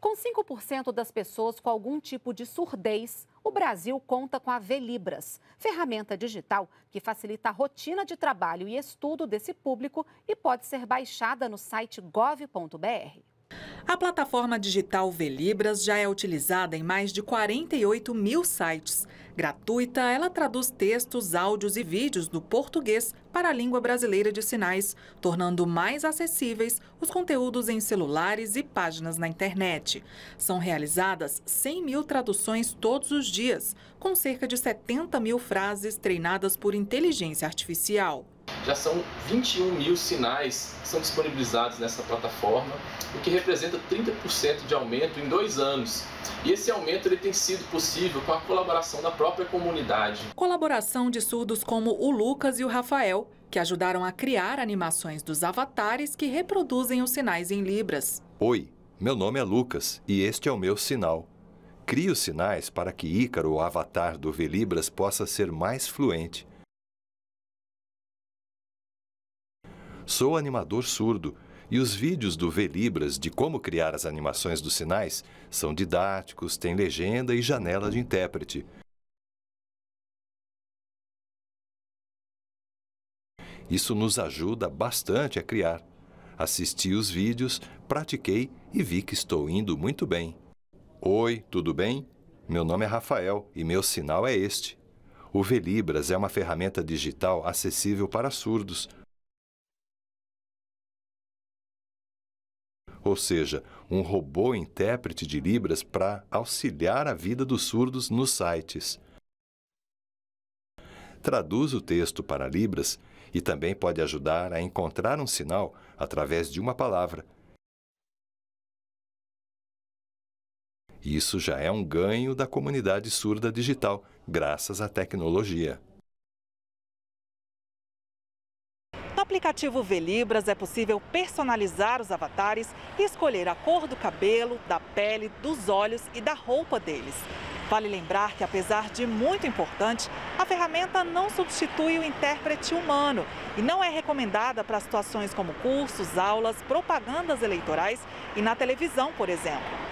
Com 5% das pessoas com algum tipo de surdez, o Brasil conta com a Velibras, ferramenta digital que facilita a rotina de trabalho e estudo desse público e pode ser baixada no site gov.br. A plataforma digital Velibras já é utilizada em mais de 48 mil sites. Gratuita, ela traduz textos, áudios e vídeos do português para a língua brasileira de sinais, tornando mais acessíveis os conteúdos em celulares e páginas na internet. São realizadas 100 mil traduções todos os dias, com cerca de 70 mil frases treinadas por inteligência artificial já são 21 mil sinais que são disponibilizados nessa plataforma, o que representa 30% de aumento em dois anos. E esse aumento ele tem sido possível com a colaboração da própria comunidade. Colaboração de surdos como o Lucas e o Rafael, que ajudaram a criar animações dos avatares que reproduzem os sinais em libras. Oi, meu nome é Lucas e este é o meu sinal. Crio sinais para que Ícaro, o avatar do Libras, possa ser mais fluente. Sou animador surdo e os vídeos do Velibras de como criar as animações dos sinais são didáticos, têm legenda e janela de intérprete. Isso nos ajuda bastante a criar. Assisti os vídeos, pratiquei e vi que estou indo muito bem. Oi, tudo bem? Meu nome é Rafael e meu sinal é este. O Velibras é uma ferramenta digital acessível para surdos ou seja, um robô intérprete de Libras para auxiliar a vida dos surdos nos sites. Traduz o texto para Libras e também pode ajudar a encontrar um sinal através de uma palavra. Isso já é um ganho da comunidade surda digital, graças à tecnologia. aplicativo Velibras é possível personalizar os avatares e escolher a cor do cabelo, da pele, dos olhos e da roupa deles. Vale lembrar que, apesar de muito importante, a ferramenta não substitui o intérprete humano e não é recomendada para situações como cursos, aulas, propagandas eleitorais e na televisão, por exemplo.